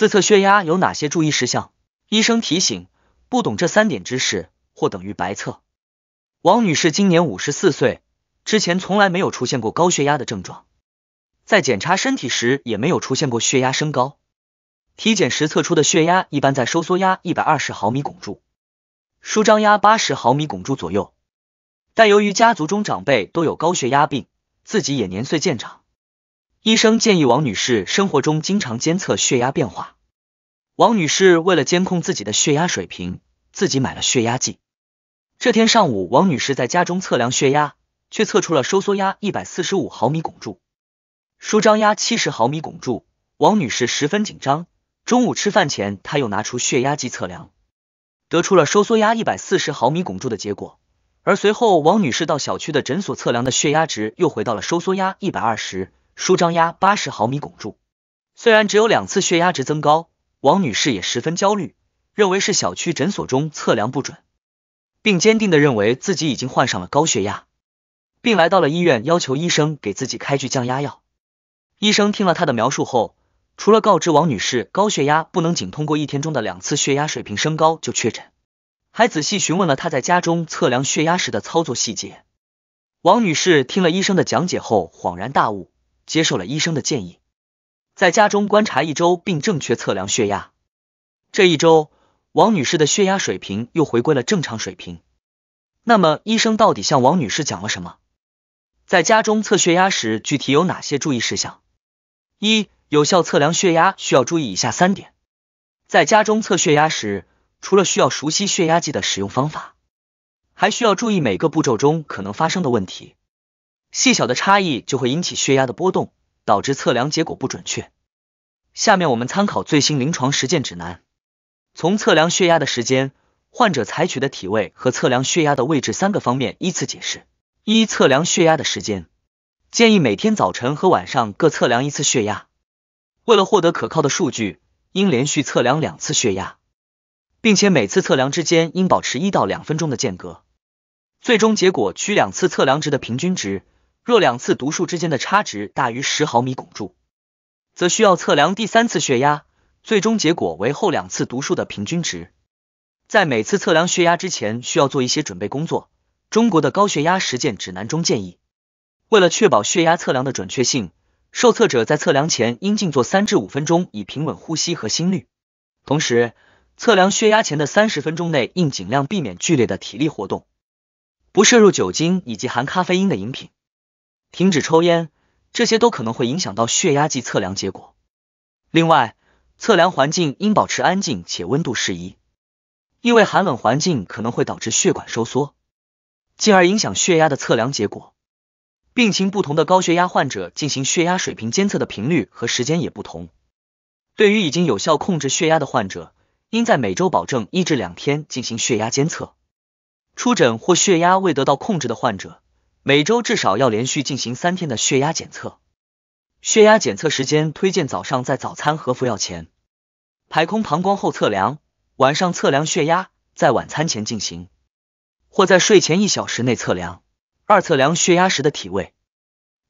自测血压有哪些注意事项？医生提醒，不懂这三点知识，或等于白测。王女士今年五十四岁，之前从来没有出现过高血压的症状，在检查身体时也没有出现过血压升高，体检时测出的血压一般在收缩压一百二十毫米汞柱，舒张压八十毫米汞柱左右。但由于家族中长辈都有高血压病，自己也年岁渐长。医生建议王女士生活中经常监测血压变化。王女士为了监控自己的血压水平，自己买了血压计。这天上午，王女士在家中测量血压，却测出了收缩压一百四十五毫米汞柱，舒张压七十毫米汞柱。王女士十分紧张。中午吃饭前，她又拿出血压计测量，得出了收缩压一百四十毫米汞柱的结果。而随后，王女士到小区的诊所测量的血压值又回到了收缩压一百二十。舒张压八十毫米汞柱，虽然只有两次血压值增高，王女士也十分焦虑，认为是小区诊所中测量不准，并坚定地认为自己已经患上了高血压，并来到了医院，要求医生给自己开具降压药。医生听了她的描述后，除了告知王女士高血压不能仅通过一天中的两次血压水平升高就确诊，还仔细询问了她在家中测量血压时的操作细节。王女士听了医生的讲解后，恍然大悟。接受了医生的建议，在家中观察一周，并正确测量血压。这一周，王女士的血压水平又回归了正常水平。那么，医生到底向王女士讲了什么？在家中测血压时，具体有哪些注意事项？一、有效测量血压需要注意以下三点。在家中测血压时，除了需要熟悉血压计的使用方法，还需要注意每个步骤中可能发生的问题。细小的差异就会引起血压的波动，导致测量结果不准确。下面我们参考最新临床实践指南，从测量血压的时间、患者采取的体位和测量血压的位置三个方面依次解释。一、测量血压的时间，建议每天早晨和晚上各测量一次血压。为了获得可靠的数据，应连续测量两次血压，并且每次测量之间应保持一到两分钟的间隔。最终结果取两次测量值的平均值。若两次读数之间的差值大于十毫米汞柱，则需要测量第三次血压，最终结果为后两次读数的平均值。在每次测量血压之前，需要做一些准备工作。中国的高血压实践指南中建议，为了确保血压测量的准确性，受测者在测量前应静坐三至五分钟，以平稳呼吸和心率。同时，测量血压前的三十分钟内应尽量避免剧烈的体力活动，不摄入酒精以及含咖啡因的饮品。停止抽烟，这些都可能会影响到血压计测量结果。另外，测量环境应保持安静且温度适宜，因为寒冷环境可能会导致血管收缩，进而影响血压的测量结果。病情不同的高血压患者进行血压水平监测的频率和时间也不同。对于已经有效控制血压的患者，应在每周保证一至两天进行血压监测。出诊或血压未得到控制的患者。每周至少要连续进行三天的血压检测。血压检测时间推荐早上在早餐和服药前，排空膀胱后测量；晚上测量血压在晚餐前进行，或在睡前一小时内测量。二、测量血压时的体位，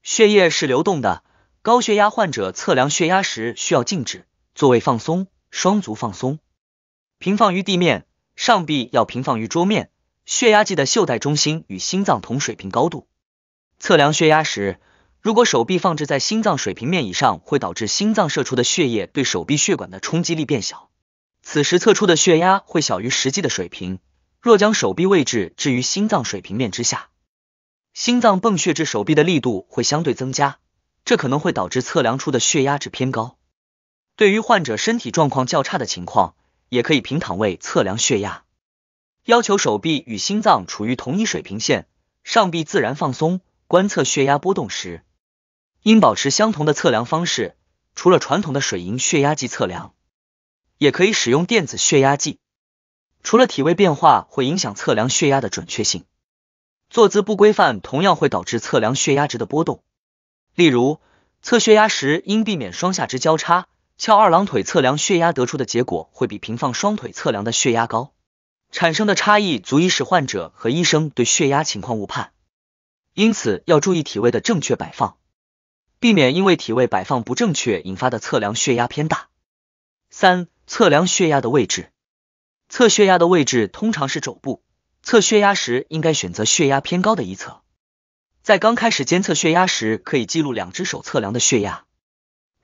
血液是流动的，高血压患者测量血压时需要静止，座位放松，双足放松，平放于地面，上臂要平放于桌面。血压计的袖带中心与心脏同水平高度，测量血压时，如果手臂放置在心脏水平面以上，会导致心脏射出的血液对手臂血管的冲击力变小，此时测出的血压会小于实际的水平。若将手臂位置置于心脏水平面之下，心脏泵血至手臂的力度会相对增加，这可能会导致测量出的血压值偏高。对于患者身体状况较差的情况，也可以平躺位测量血压。要求手臂与心脏处于同一水平线上，臂自然放松。观测血压波动时，应保持相同的测量方式。除了传统的水银血压计测量，也可以使用电子血压计。除了体位变化会影响测量血压的准确性，坐姿不规范同样会导致测量血压值的波动。例如，测血压时应避免双下肢交叉、翘二郎腿，测量血压得出的结果会比平放双腿测量的血压高。产生的差异足以使患者和医生对血压情况误判，因此要注意体位的正确摆放，避免因为体位摆放不正确引发的测量血压偏大。三、测量血压的位置，测血压的位置通常是肘部。测血压时应该选择血压偏高的一侧。在刚开始监测血压时，可以记录两只手测量的血压，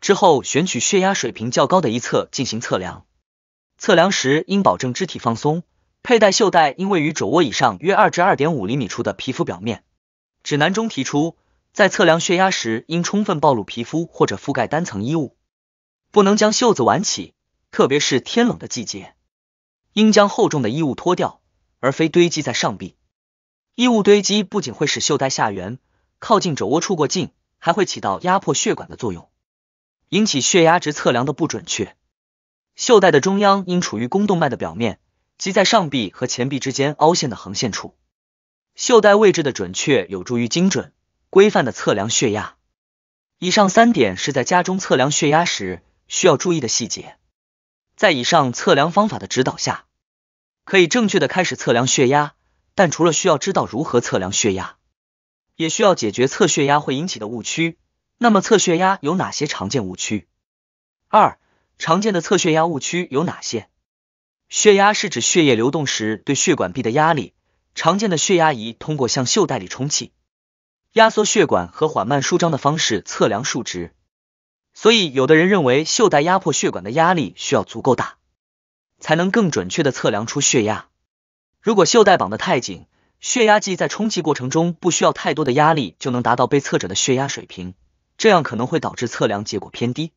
之后选取血压水平较高的一侧进行测量。测量时应保证肢体放松。佩戴袖带应位于肘窝以上约二至二点五厘米处的皮肤表面。指南中提出，在测量血压时应充分暴露皮肤或者覆盖单层衣物，不能将袖子挽起，特别是天冷的季节，应将厚重的衣物脱掉，而非堆积在上臂。衣物堆积不仅会使袖带下缘靠近肘窝处过近，还会起到压迫血管的作用，引起血压值测量的不准确。袖带的中央应处于肱动脉的表面。即在上臂和前臂之间凹陷的横线处，袖带位置的准确有助于精准、规范的测量血压。以上三点是在家中测量血压时需要注意的细节。在以上测量方法的指导下，可以正确的开始测量血压。但除了需要知道如何测量血压，也需要解决测血压会引起的误区。那么测血压有哪些常见误区？二、常见的测血压误区有哪些？血压是指血液流动时对血管壁的压力。常见的血压仪通过向袖带里充气，压缩血管和缓慢舒张的方式测量数值。所以，有的人认为袖带压迫血管的压力需要足够大，才能更准确的测量出血压。如果袖带绑得太紧，血压计在充气过程中不需要太多的压力就能达到被测者的血压水平，这样可能会导致测量结果偏低。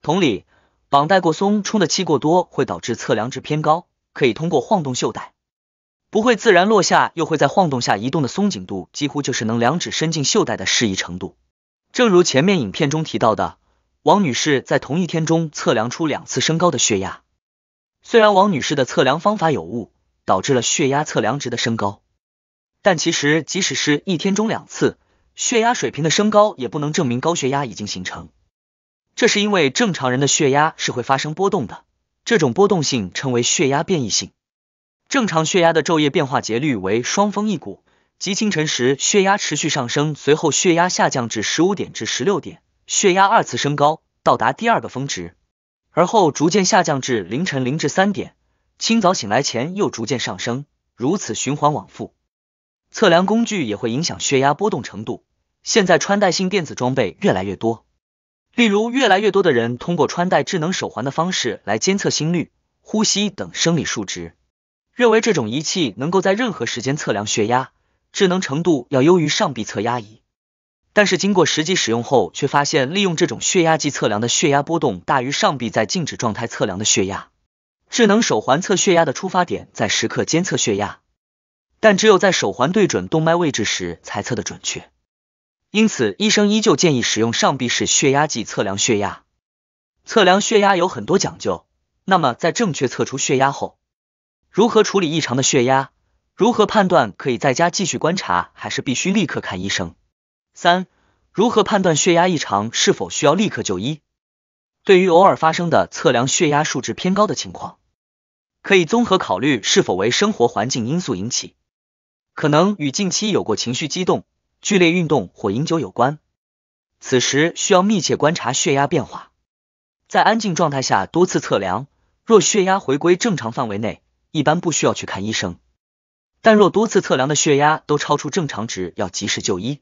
同理。绑带过松，充的气过多会导致测量值偏高。可以通过晃动袖带，不会自然落下又会在晃动下移动的松紧度，几乎就是能两指伸进袖带的适宜程度。正如前面影片中提到的，王女士在同一天中测量出两次升高的血压。虽然王女士的测量方法有误，导致了血压测量值的升高，但其实即使是一天中两次血压水平的升高，也不能证明高血压已经形成。这是因为正常人的血压是会发生波动的，这种波动性称为血压变异性。正常血压的昼夜变化节律为双峰一谷，即清晨时血压持续上升，随后血压下降至十五点至十六点，血压二次升高，到达第二个峰值，而后逐渐下降至凌晨零至三点，清早醒来前又逐渐上升，如此循环往复。测量工具也会影响血压波动程度，现在穿戴性电子装备越来越多。例如，越来越多的人通过穿戴智能手环的方式来监测心率、呼吸等生理数值，认为这种仪器能够在任何时间测量血压，智能程度要优于上臂测压仪。但是，经过实际使用后，却发现利用这种血压计测量的血压波动大于上臂在静止状态测量的血压。智能手环测血压的出发点在时刻监测血压，但只有在手环对准动脉位置时才测得准确。因此，医生依旧建议使用上臂式血压计测量血压。测量血压有很多讲究。那么，在正确测出血压后，如何处理异常的血压？如何判断可以在家继续观察，还是必须立刻看医生？三、如何判断血压异常是否需要立刻就医？对于偶尔发生的测量血压数值偏高的情况，可以综合考虑是否为生活环境因素引起，可能与近期有过情绪激动。剧烈运动或饮酒有关，此时需要密切观察血压变化。在安静状态下多次测量，若血压回归正常范围内，一般不需要去看医生。但若多次测量的血压都超出正常值，要及时就医。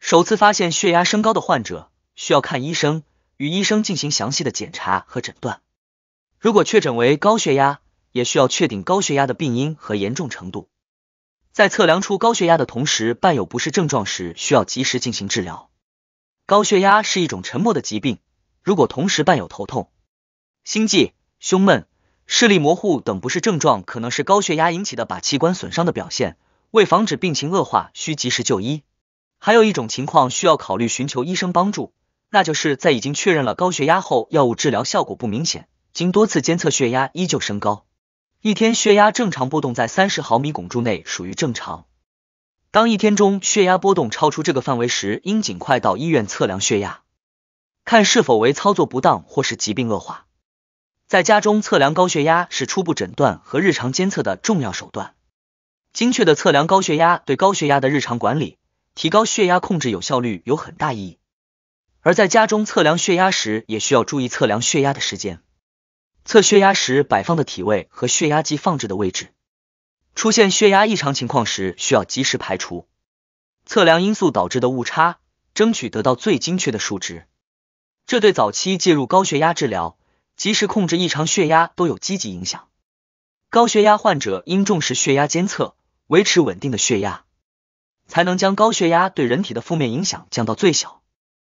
首次发现血压升高的患者需要看医生，与医生进行详细的检查和诊断。如果确诊为高血压，也需要确定高血压的病因和严重程度。在测量出高血压的同时伴有不适症状时，需要及时进行治疗。高血压是一种沉默的疾病，如果同时伴有头痛、心悸、胸闷、视力模糊等不适症状，可能是高血压引起的靶器官损伤的表现。为防止病情恶化，需及时就医。还有一种情况需要考虑寻求医生帮助，那就是在已经确认了高血压后，药物治疗效果不明显，经多次监测血压依旧升高。一天血压正常波动在三十毫米汞柱内属于正常。当一天中血压波动超出这个范围时，应尽快到医院测量血压，看是否为操作不当或是疾病恶化。在家中测量高血压是初步诊断和日常监测的重要手段。精确的测量高血压对高血压的日常管理、提高血压控制有效率有很大意义。而在家中测量血压时，也需要注意测量血压的时间。测血压时摆放的体位和血压计放置的位置，出现血压异常情况时，需要及时排除测量因素导致的误差，争取得到最精确的数值。这对早期介入高血压治疗、及时控制异常血压都有积极影响。高血压患者应重视血压监测，维持稳定的血压，才能将高血压对人体的负面影响降到最小。